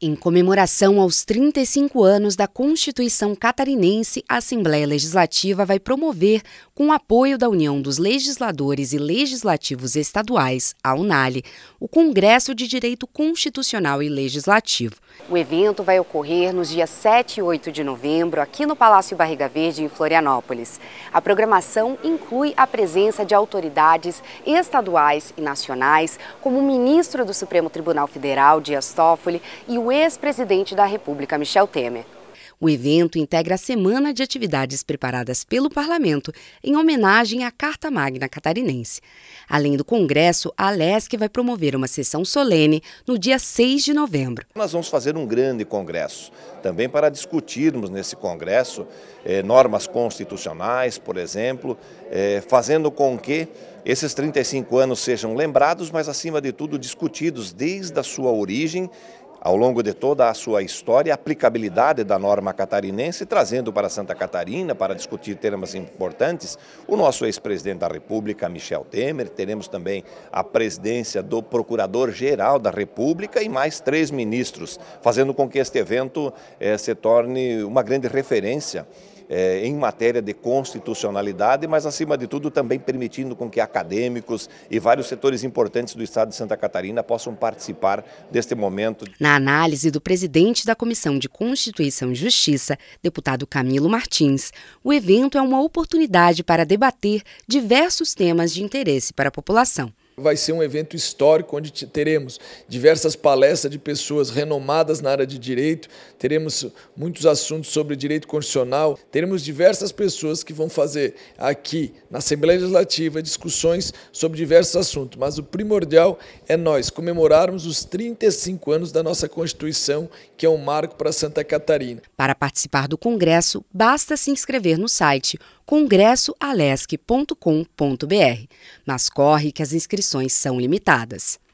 em comemoração aos 35 anos da Constituição Catarinense, a Assembleia Legislativa vai promover, com o apoio da União dos Legisladores e Legislativos Estaduais, a UNALE, o Congresso de Direito Constitucional e Legislativo. O evento vai ocorrer nos dias 7 e 8 de novembro, aqui no Palácio Barriga Verde, em Florianópolis. A programação inclui a presença de autoridades estaduais e nacionais, como o ministro do Supremo Tribunal Federal, Dias Toffoli, e o ex-presidente da República, Michel Temer. O evento integra a semana de atividades preparadas pelo parlamento em homenagem à Carta Magna Catarinense. Além do Congresso, a Alesc vai promover uma sessão solene no dia 6 de novembro. Nós vamos fazer um grande congresso, também para discutirmos nesse congresso eh, normas constitucionais, por exemplo, eh, fazendo com que esses 35 anos sejam lembrados, mas acima de tudo discutidos desde a sua origem ao longo de toda a sua história, a aplicabilidade da norma catarinense, trazendo para Santa Catarina, para discutir temas importantes, o nosso ex-presidente da República, Michel Temer, teremos também a presidência do Procurador-Geral da República e mais três ministros, fazendo com que este evento eh, se torne uma grande referência é, em matéria de constitucionalidade, mas acima de tudo também permitindo com que acadêmicos e vários setores importantes do estado de Santa Catarina possam participar deste momento. Na análise do presidente da Comissão de Constituição e Justiça, deputado Camilo Martins, o evento é uma oportunidade para debater diversos temas de interesse para a população. Vai ser um evento histórico onde teremos diversas palestras de pessoas renomadas na área de direito, teremos muitos assuntos sobre direito constitucional, teremos diversas pessoas que vão fazer aqui na Assembleia Legislativa discussões sobre diversos assuntos, mas o primordial é nós comemorarmos os 35 anos da nossa Constituição, que é um marco para Santa Catarina. Para participar do congresso, basta se inscrever no site congressoalesc.com.br, mas corre que as inscrições inscrições são limitadas.